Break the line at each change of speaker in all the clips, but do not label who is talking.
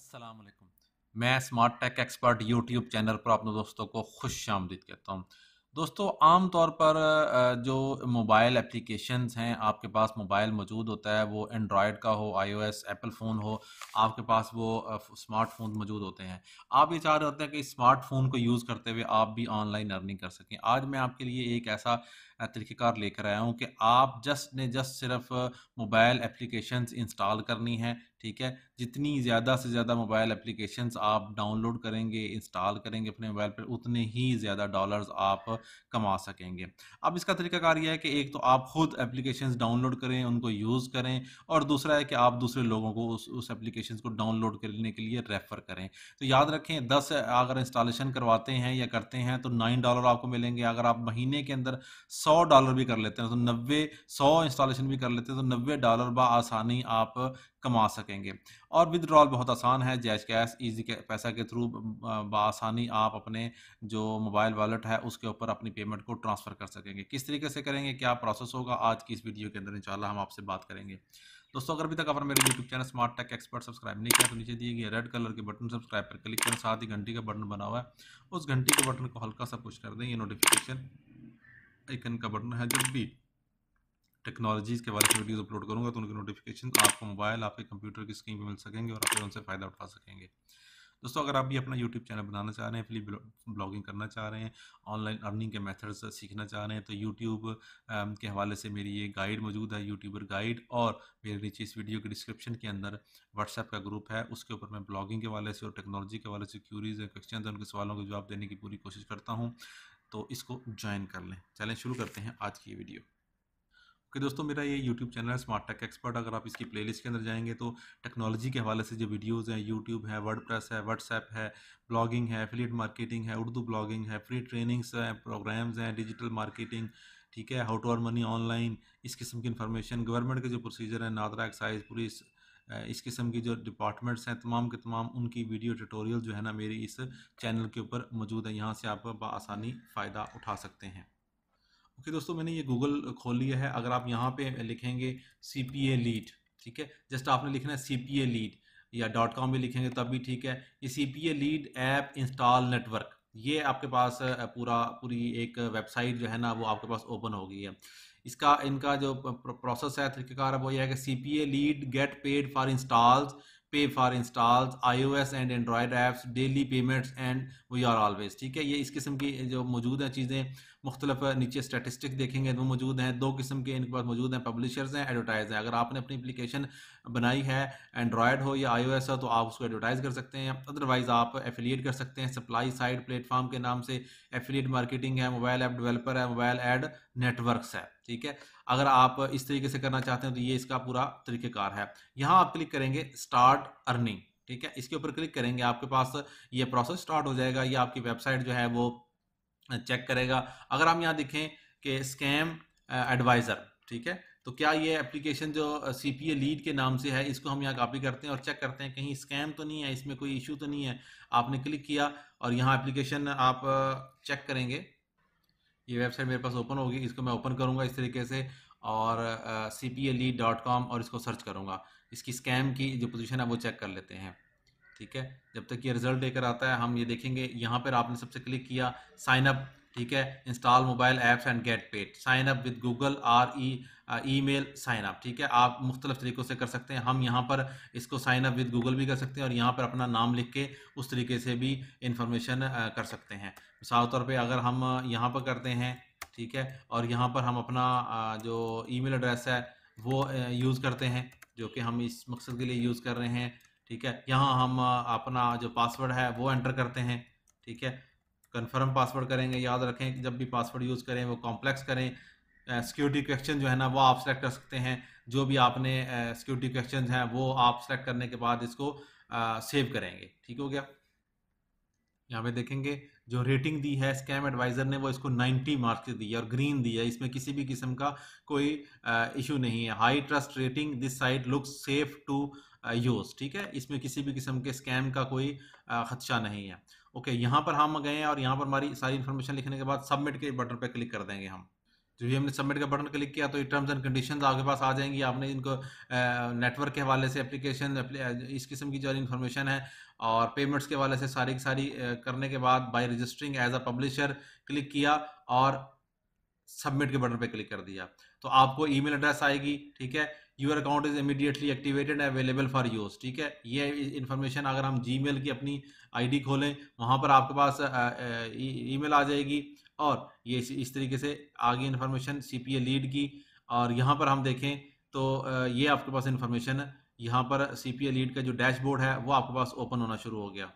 असलम मैं smart tech expert YouTube channel पर अपने दोस्तों को खुश आमदीद करता हूँ दोस्तों आम तौर पर जो मोबाइल एप्लीकेशंस हैं आपके पास मोबाइल मौजूद होता है वो एंड्रॉयड का हो आईओएस एप्पल फ़ोन हो आपके पास वो स्मार्टफोन मौजूद होते हैं आप ये चाह रहे होते हैं कि स्मार्टफोन को यूज़ करते हुए आप भी ऑनलाइन अर्निंग कर सकें आज मैं आपके लिए एक ऐसा तरीक़ेकार लेकर आया हूँ कि आप जस्ट ने जस्ट सिर्फ मोबाइल एप्लीकेशन इंस्टॉल करनी है ठीक है जितनी ज़्यादा से ज़्यादा मोबाइल एप्लीकेशंस आप डाउनलोड करेंगे इंस्टॉल करेंगे अपने मोबाइल पर उतने ही ज़्यादा डॉलर्स आप कमा सकेंगे अब इसका तरीकाकार यह है कि एक तो आप ख़ुद एप्लीकेशंस डाउनलोड करें उनको यूज़ करें और दूसरा है कि आप दूसरे लोगों को उस उस एप्लीकेशन को डाउनलोड करने के लिए रेफ़र करें तो याद रखें दस अगर इंस्टॉलेशन करवाते हैं या करते हैं तो नाइन डॉलर आपको मिलेंगे अगर आप महीने के अंदर सौ सौ डॉलर भी कर लेते हैं तो नब्बे सौ इंस्टॉलेशन भी कर लेते हैं तो नब्बे डॉलर बसानी आप कमा सकेंगे और विदड्रॉल बहुत आसान है जैज कैश ईजी पैसा के थ्रू बसानी आप अपने जो मोबाइल वॉलेट है उसके ऊपर अपनी पेमेंट को ट्रांसफ़र कर सकेंगे किस तरीके से करेंगे क्या प्रोसेस होगा आज की इस वीडियो के अंदर इंशाल्लाह हम आपसे बात करेंगे दोस्तों अगर अभी तक अपना मेरे YouTube channel smart tech expert subscribe नहीं किया तो नीचे दिए गए रेड कलर के बटन सब्सक्राइब पर क्लिक करें साथ ही घंटी का बटन बना हुआ है उस घंटी के बटन को हल्का सा पुश कर दें ये नोटिफिकेशन आइकन का बटन है जब भी टेक्नोलॉजीज़ के बारे में वीडियोज़ अपलोड करूँगा तो उनकी नोटिफिकेशन तो आपको मोबाइल आपके कंप्यूटर की स्क्रीन पर मिल सकेंगे और आप उनसे फ़ायदा उठा सकेंगे दोस्तों अगर आप भी अपना यूट्यूब चैनल बनाना चाह रहे हैं फिली ब्लॉगिंग करना चाह रहे हैं ऑनलाइन अर्निंग के मेथड्स सीखना चाह रहे हैं तो यूट्यूब के हवाले से मेरी ये गाइड मौजूद है यूट्यूबर गाइड और मेरे नीचे इस वीडियो के डिस्क्रिप्शन के अंदर व्हाट्सएप का ग्रुप है उसके ऊपर मैं ब्लॉगिंग के वाले से और टेक्नोलॉजी के वाले से क्यूरीज एंड क्वेश्चन उनके सवालों के जवाब देने की पूरी कोशिश करता हूँ तो इसको ज्वाइन कर लें चलें शुरू करते हैं आज की वीडियो ओके okay, दोस्तों मेरा ये यूट्यूब चैनल है स्मार्ट टेक एक्सपर्ट अगर आप इसकी प्लेलिस्ट के अंदर जाएंगे तो टेक्नोलॉजी के हवाले से जो वीडियोस हैं यूट्यूब है वर्ड है व्हाट्सएप है ब्लॉगिंग है एफिलेट मार्केटिंग है उर्दू ब्लॉगिंग है फ्री ट्रेनिंग्स हैं प्रोग्राम्स हैं डिजिटल मार्केटिंग ठीक है how to earn money online इस किस्म की इन्फॉर्मेशन गवर्नमेंट के जो प्रोसीजर है नादरा एक्साइज पुलिस इस किस्म की जो डिपार्टमेंट्स हैं तमाम के तमाम उनकी वीडियो ट्यूटोरियल जो है ना मेरी इस चैनल के ऊपर मौजूद है यहाँ से आप आसानी फ़ायदा उठा सकते हैं ओके okay, दोस्तों मैंने ये गूगल खोल लिया है अगर आप यहाँ पे लिखेंगे सी पी ए लीड ठीक है जस्ट आपने लिखना है सी पी ए लीड या डॉट कॉम भी लिखेंगे तब भी ठीक है ये C P A lead app install network ये आपके पास पूरा पूरी एक वेबसाइट जो है ना वो आपके पास ओपन हो गई है इसका इनका जो प्रोसेस है तरीकेकार वो ये है कि C P A lead get paid for installs pay for installs iOS and Android apps daily payments and we are always ठीक है ये इस किस्म की जो मौजूद हैं चीज़ें मुख्तलिफ नीचे स्टेटिस्टिक देखेंगे वो मौजूद हैं दो किस्म के इनके पास मौजूद हैं पब्लिशर्स हैं एडवर्टाइज हैं अगर आपने अपनी एप्लीकेशन बनाई है एंड्रॉयड हो या आई हो तो आप उसको एडवर्टाइज कर सकते हैं अदरवाइज़ आप एफिलिएट कर सकते हैं सप्लाई साइड प्लेटफॉर्म के नाम से एफिलिएट मार्केटिंग है मोबाइल ऐप डेवलपर है मोबाइल एड नेटवर्कस है ठीक है अगर आप इस तरीके से करना चाहते हैं तो ये इसका पूरा तरीक़ेकार है यहाँ आप क्लिक करेंगे स्टार्ट अर्निंग ठीक है इसके ऊपर क्लिक करेंगे आपके पास ये प्रोसेस स्टार्ट हो जाएगा ये आपकी वेबसाइट जो है वो चेक करेगा अगर हम यहाँ देखें कि स्कैम एडवाइज़र ठीक है तो क्या ये एप्लीकेशन जो सी पी ए लीड के नाम से है इसको हम यहाँ कॉपी करते हैं और चेक करते हैं कहीं स्कैम तो नहीं है इसमें कोई इशू तो नहीं है आपने क्लिक किया और यहाँ एप्लीकेशन आप चेक करेंगे ये वेबसाइट मेरे पास ओपन होगी इसको मैं ओपन करूंगा इस तरीके से और C P L E dot com और इसको सर्च करूंगा इसकी स्कैम की जो पोजीशन है वो चेक कर लेते हैं ठीक है जब तक ये रिजल्ट लेकर आता है हम ये देखेंगे यहाँ पर आपने सबसे क्लिक किया साइन अप ठीक है install mobile apps and get paid sign up with Google or E email sign up ठीक है आप मुख्तलिफ तरीक़ों से कर सकते हैं हम यहाँ पर इसको साइन अप विद गूगल भी कर सकते हैं और यहाँ पर अपना नाम लिख के उस तरीके से भी इंफॉर्मेशन कर सकते हैं मिसाल तौर पर अगर हम यहाँ पर करते हैं ठीक है और यहाँ पर हम अपना जो ईमेल एड्रेस है वो यूज़ करते हैं जो कि हम इस मकसद के लिए यूज़ कर रहे हैं ठीक है यहाँ हम अपना जो पासवर्ड है वो एंटर करते हैं ठीक है कन्फर्म पासवर्ड करेंगे याद रखें जब भी पासवर्ड यूज़ करें वो कॉम्प्लेक्स करें सिक्योरिटी क्वेश्चन जो है ना वो आप सेलेक्ट कर सकते हैं जो भी आपने सिक्योरिटी क्वेश्चन हैं वो आप सेलेक्ट करने के बाद इसको सेव करेंगे ठीक हो गया यहाँ पे देखेंगे जो रेटिंग दी है स्कैम एडवाइज़र ने वो इसको 90 मार्क्स दी है और ग्रीन दी है इसमें किसी भी किस्म का कोई इशू नहीं है high trust rating this site looks safe to use ठीक है इसमें किसी भी किस्म के स्कैम का कोई खदशा नहीं है ओके यहाँ पर हम गए और यहाँ पर हमारी सारी इन्फॉर्मेशन लिखने के बाद सबमिट के बटन पर क्लिक कर देंगे हम जो भी हमने सबमिट का बटन क्लिक किया तो ये टर्म्स एंड कंडीशन आपके पास आ जाएंगी आपने इनको नेटवर्क के हवाले से एप्लीकेशन इस किस्म की जो इन्फॉर्मेशन है और पेमेंट्स के हवाले से सारी की सारी करने के बाद by registering as a publisher click किया और सबमिट के बटन पे क्लिक कर दिया तो आपको ईमेल एड्रेस आएगी ठीक है your account is immediately activated available for use ठीक है ये इन्फॉर्मेशन अगर हम जी की अपनी आईडी खोलें वहाँ पर आपके पास ईमेल e, आ जाएगी और ये इस तरीके से आगे इन्फॉर्मेशन सी लीड की और यहाँ पर हम देखें तो ये आपके पास इन्फॉर्मेशन यहाँ पर सी लीड का जो डैशबोर्ड है वो आपके पास ओपन होना शुरू हो गया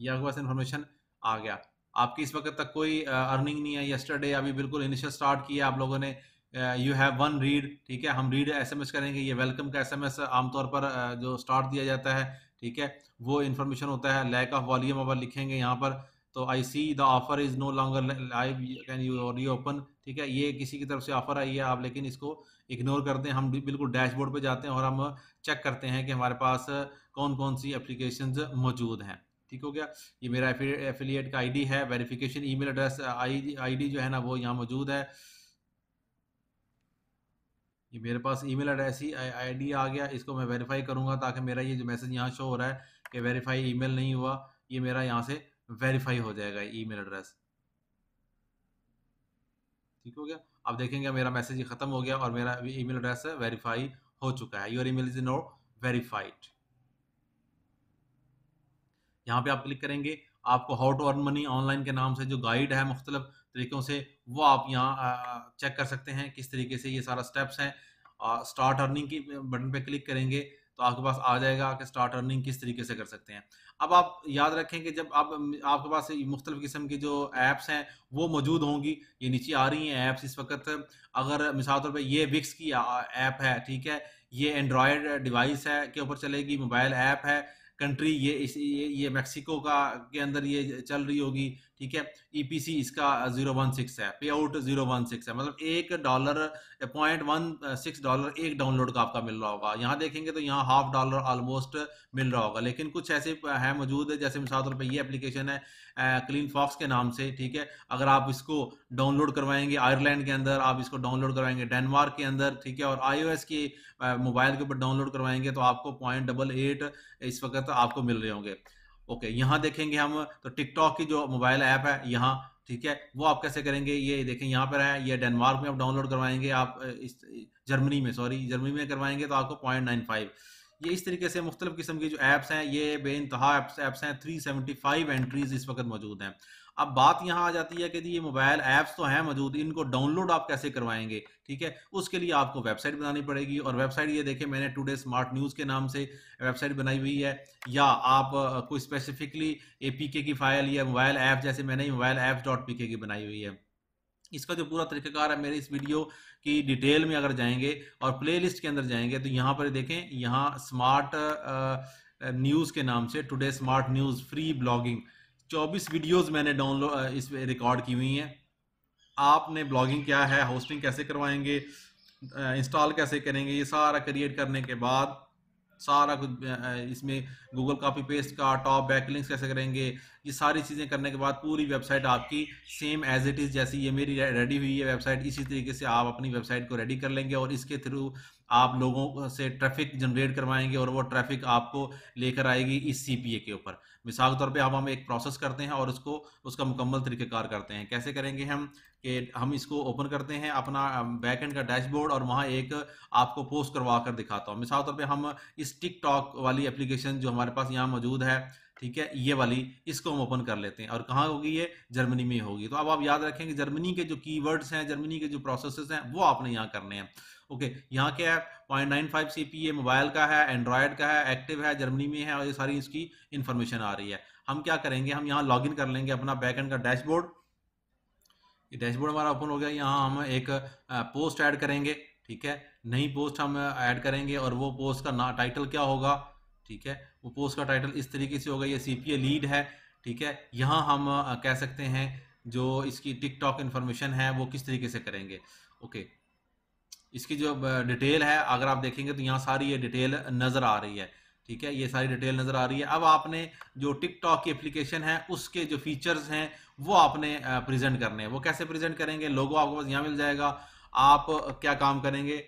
ये आपके पास इन्फॉर्मेशन आ गया आपकी इस वक्त तक कोई अर्निंग नहीं है यस्टरडे अभी बिल्कुल इनिशियल स्टार्ट किया आप लोगों ने यू हैव वन रीड ठीक है हम रीड एसएमएस करेंगे ये वेलकम का एसएमएस आमतौर पर जो स्टार्ट दिया जाता है ठीक है वो इन्फॉर्मेशन होता है लैक ऑफ वॉल्यूम अगर लिखेंगे यहाँ पर तो I see the offer is no longer live can you reopen ठीक है ये किसी की तरफ से ऑफर आई है आप लेकिन इसको इग्नोर करते हैं हम बिल्कुल डैशबोर्ड पे जाते हैं और हम चेक करते हैं कि हमारे पास कौन कौन सी एप्लीकेशन मौजूद हैं ठीक हो गया ये मेरा एफिलिएट का आईडी है verification email address I ID जो है ना वो यहाँ मौजूद है ये मेरे पास ईमेल एड्रेस ही आईडी आ गया इसको मैं वेरीफाई करूँगा ताकि मेरा ये जो मैसेज यहाँ शो हो रहा है कि वेरीफाई ईमेल नहीं हुआ ये मेरा यहाँ से वेरीफाई हो जाएगा ईमेल एड्रेस ठीक हो गया अब देखेंगे मेरा मैसेज खत्म हो गया और मेरा ई मेल एड्रेस वेरीफाई हो चुका है your email is no verified यहाँ पे आप क्लिक करेंगे आपको how to earn money online के नाम से जो गाइड है मुख्तलिफ तरीक़ों से वो आप यहाँ चेक कर सकते हैं किस तरीके से ये सारा स्टेप्स हैं स्टार्ट अर्निंग की बटन पे क्लिक करेंगे तो आपके पास आ जाएगा कि स्टार्ट अर्निंग किस तरीके से कर सकते हैं अब आप याद रखें कि जब आप आपके पास मुख्तलिफ़ किस्म की जो ऐप्स हैं वो मौजूद होंगी ये नीचे आ रही हैं ऐप्स इस वक्त अगर मिसाल तौर पर ये विक्स की ऐप है ठीक है ये एंड्रॉयड डिवाइस है के ऊपर चलेगी मोबाइल ऐप है कंट्री ये ये, ये मैक्सिको का के अंदर ये चल रही होगी ठीक है ईपीसी e इसका जीरो वन सिक्स है pay out zero one six है मतलब एक dollar point one six dollar एक डाउनलोड का आपका मिल रहा होगा यहाँ देखेंगे तो यहाँ हाफ डॉलर ऑलमोस्ट मिल रहा होगा लेकिन कुछ ऐसे है मौजूद है जैसे मिसाल तौर पर ये एप्लीकेशन है क्लीन फॉक्स के नाम से ठीक है अगर आप इसको डाउनलोड करवाएंगे आयरलैंड के अंदर आप इसको डाउनलोड करवाएंगे डेनमार्क के अंदर ठीक है और आईओएस के मोबाइल के ऊपर डाउनलोड करवाएंगे तो आपको पॉइंट डबल एट इस वक्त आपको मिल रहे होंगे ओके यहाँ देखेंगे हम तो टिकटॉक की जो मोबाइल ऐप है यहाँ ठीक है वो आप कैसे करेंगे ये देखें यहाँ पर है ये डेनमार्क में आप डाउनलोड करवाएंगे आप इस जर्मनी में सॉरी जर्मनी में करवाएंगे तो आपको पॉइंट नाइन फाइव ये इस तरीके से मुख्तलिफ किस्म की जो ऐप्स हैं ये बे इंतहा ऐप्स हैं थ्री सेवेंटी फाइव एंट्रीज इस वक्त मौजूद हैं अब बात यहाँ आ जाती है कि ये मोबाइल ऐप्स तो हैं मौजूद इनको डाउनलोड आप कैसे करवाएंगे ठीक है उसके लिए आपको वेबसाइट बनानी पड़ेगी और वेबसाइट ये देखें मैंने टुडे स्मार्ट न्यूज़ के नाम से वेबसाइट बनाई हुई है या आप कोई स्पेसिफिकली ए की फ़ाइल या मोबाइल ऐप जैसे मैंने मोबाइल ऐप डॉट की बनाई हुई है इसका जो पूरा तरीक़ाकार है मेरे इस वीडियो की डिटेल में अगर जाएंगे और प्लेलिस्ट के अंदर जाएंगे तो यहाँ पर देखें यहाँ स्मार्ट न्यूज़ के नाम से today smart news free blogging 24 videos मैंने डाउनलोड इस रिकॉर्ड की हुई हैं आपने ब्लॉगिंग क्या है होस्टिंग कैसे करवाएंगे इंस्टॉल कैसे करेंगे ये सारा क्रिएट करने के बाद सारा कुछ इसमें गूगल कॉपी पेस्ट का टॉप बैकलिंग्स कैसे करेंगे ये सारी चीज़ें करने के बाद पूरी वेबसाइट आपकी सेम एज इट इज़ जैसी ये मेरी रेडी हुई है वेबसाइट इसी तरीके से आप अपनी वेबसाइट को रेडी कर लेंगे और इसके थ्रू आप लोगों से ट्रैफिक जनरेट करवाएंगे और वो ट्रैफिक आपको लेकर आएगी इस सीपीए के ऊपर मिसाल के तौर पे हम हम एक प्रोसेस करते हैं और उसको उसका मुकम्मल तरीक़ेकार करते हैं कैसे करेंगे हम कि हम इसको ओपन करते हैं अपना बैकएंड का डैशबोर्ड और वहाँ एक आपको पोस्ट करवा कर दिखाता हूँ मिसाल तौर पर हम इस टिकटॉक वाली एप्लीकेशन जो हमारे पास यहाँ मौजूद है ठीक है ये वाली इसको हम ओपन कर लेते हैं और कहाँ होगी ये जर्मनी में होगी तो अब आप याद रखेंगे जर्मनी के जो कीवर्ड्स हैं जर्मनी के जो प्रोसेसेस हैं वो आपने यहाँ करने हैं ओके यहाँ क्या है point nine five C P mobile का है एंड्रॉयड का है एक्टिव है जर्मनी में है और ये सारी इसकी इन्फॉर्मेशन आ रही है हम क्या करेंगे हम यहाँ इन कर लेंगे अपना बैकएंड का डैशबोर्ड ये डैशबोर्ड हमारा ओपन हो गया यहाँ हम एक पोस्ट ऐड करेंगे ठीक है नई पोस्ट हम ऐड करेंगे और वो पोस्ट का ना टाइटल क्या होगा ठीक है वो पोस्ट का टाइटल इस तरीके से होगा ये सी लीड है ठीक है यहाँ हम कह सकते हैं जो इसकी टिकटॉक इन्फॉर्मेशन है वो किस तरीके से करेंगे ओके इसकी जो डिटेल है अगर आप देखेंगे तो यहाँ सारी ये डिटेल नज़र आ रही है ठीक है ये सारी डिटेल नज़र आ रही है अब आपने जो टिकटॉक की एप्लीकेशन है उसके जो फीचर्स हैं वो आपने प्रेजेंट करने हैं वो कैसे प्रेजेंट करेंगे लोगों आपके पास यहाँ मिल जाएगा आप क्या काम करेंगे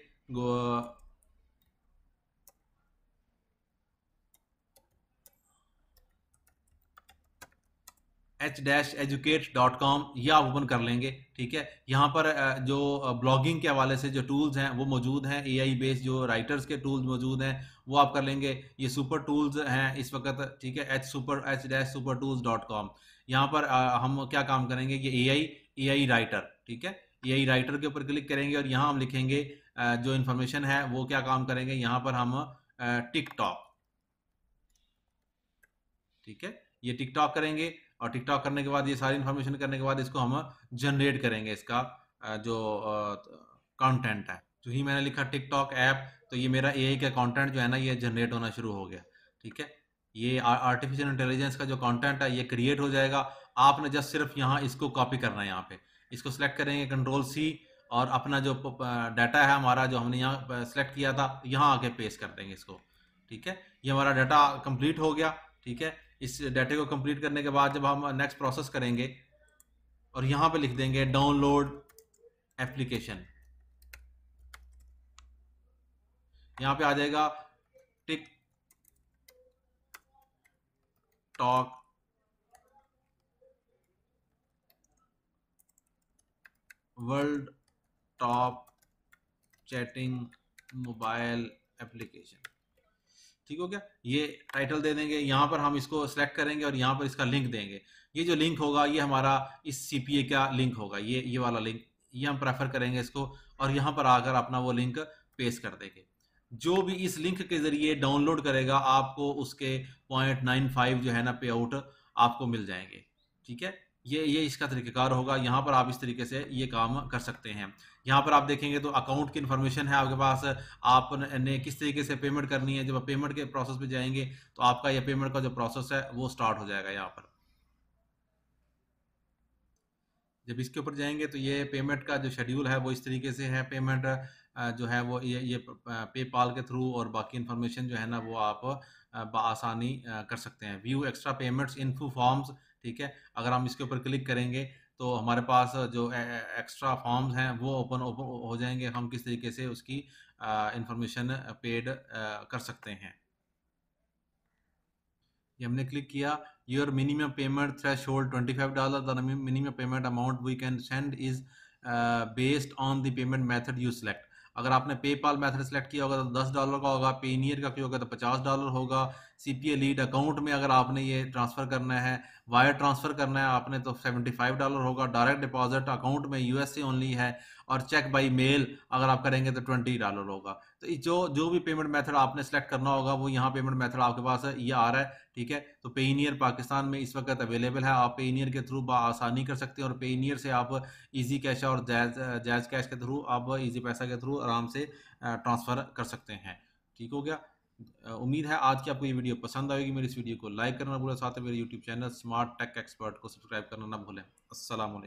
H dash educate dot com यह आप ओपन कर लेंगे ठीक है यहाँ पर जो ब्लॉगिंग के हवाले से जो टूल्स हैं वो मौजूद हैं ए आई बेस्ड जो राइटर्स के टूल्स मौजूद हैं वो आप कर लेंगे ये सुपर टूल्स हैं इस वक्त ठीक है H super H dash super tools dot com यहाँ पर हम क्या काम करेंगे ये ए आई ए आई राइटर ठीक है ए आई राइटर के ऊपर क्लिक करेंगे और यहाँ हम लिखेंगे जो इन्फॉर्मेशन है वो क्या काम करेंगे यहाँ पर हम टिकटॉक ठीक है ये टिकटॉक करेंगे और टिकटॉक करने के बाद ये सारी इन्फॉर्मेशन करने के बाद इसको हम जनरेट करेंगे इसका जो कंटेंट है जो तो ही मैंने लिखा टिकटॉक ऐप तो ये मेरा ए का कंटेंट जो है ना ये जनरेट होना शुरू हो गया ठीक है ये आर्टिफिशियल इंटेलिजेंस का जो कंटेंट है ये क्रिएट हो जाएगा आपने जस्ट सिर्फ यहाँ इसको कॉपी करना है यहाँ पे इसको सिलेक्ट करेंगे कंट्रोल सी और अपना जो डाटा है हमारा जो हमने यहाँ सेलेक्ट किया था यहाँ आके पेस्ट कर देंगे इसको ठीक है ये हमारा डाटा कंप्लीट हो गया ठीक है इस डाटे को कंप्लीट करने के बाद जब हम नेक्स्ट प्रोसेस करेंगे और यहां पे लिख देंगे डाउनलोड एप्लीकेशन यहां पे आ जाएगा TikTok world top chatting mobile application ठीक हो गया ये टाइटल दे देंगे यहाँ पर हम इसको सिलेक्ट करेंगे और यहाँ पर इसका लिंक देंगे ये जो लिंक होगा ये हमारा इस ए का लिंक होगा ये ये वाला लिंक ये हम प्रेफर करेंगे इसको और यहाँ पर आकर अपना वो लिंक पेश कर देंगे जो भी इस लिंक के जरिए डाउनलोड करेगा आपको उसके पॉइंट नाइन फाइव जो है ना पे आउट आपको मिल जाएंगे ठीक है ये ये इसका तरीक़ेकार होगा यहाँ पर आप इस तरीके से ये काम कर सकते हैं यहाँ पर आप देखेंगे तो अकाउंट की इन्फॉर्मेशन है आपके पास आपने किस तरीके से पेमेंट करनी है जब आप पेमेंट के प्रोसेस पे जाएंगे तो आपका यह पेमेंट का जो प्रोसेस है वो स्टार्ट हो जाएगा यहाँ पर जब इसके ऊपर जाएंगे तो ये पेमेंट का जो शेड्यूल है वो इस तरीके से है पेमेंट जो है वो ये ये पेपाल के थ्रू और बाकी इन्फॉर्मेशन जो है ना वो आप आसानी कर सकते हैं view extra payments info forms ठीक है अगर हम इसके ऊपर क्लिक करेंगे तो हमारे पास जो एक्स्ट्रा फॉर्म्स हैं वो ओपन हो जाएंगे हम किस तरीके से उसकी इंफॉर्मेशन पेड कर सकते हैं ये हमने क्लिक किया your minimum payment threshold twenty five dollar the minimum payment amount we can send is based on the payment method you select अगर आपने पेपाल मेथड सेलेक्ट किया होगा तो दस डॉलर का होगा पेनियर का किया होगा तो पचास डॉलर होगा सीपीए लीड अकाउंट में अगर आपने ये ट्रांसफ़र करना है वायर ट्रांसफ़र करना है आपने तो 75 डॉलर होगा डायरेक्ट डिपॉजिट अकाउंट में यूएसए ओनली है और चेक बाई मेल अगर आप करेंगे तो 20 डॉलर होगा तो जो जो भी पेमेंट मेथड आपने सेलेक्ट करना होगा वो यहाँ पेमेंट मेथड आपके पास ये आ रहा है ठीक है तो पेनियर पाकिस्तान में इस वक्त अवेलेबल है आप पेनियर के थ्रू आसानी कर सकते हैं और पेनियर से आप ईजी कैश और जैज जैज कैश के थ्रू आप ईजी पैसा के थ्रू आराम से ट्रांसफ़र कर सकते हैं ठीक हो गया उम्मीद है आज की आपको ये वीडियो पसंद आएगी मेरी इस वीडियो को लाइक करना भूलें साथ ही मेरे YouTube channel smart tech expert को सब्सक्राइब करना ना भूलें असलम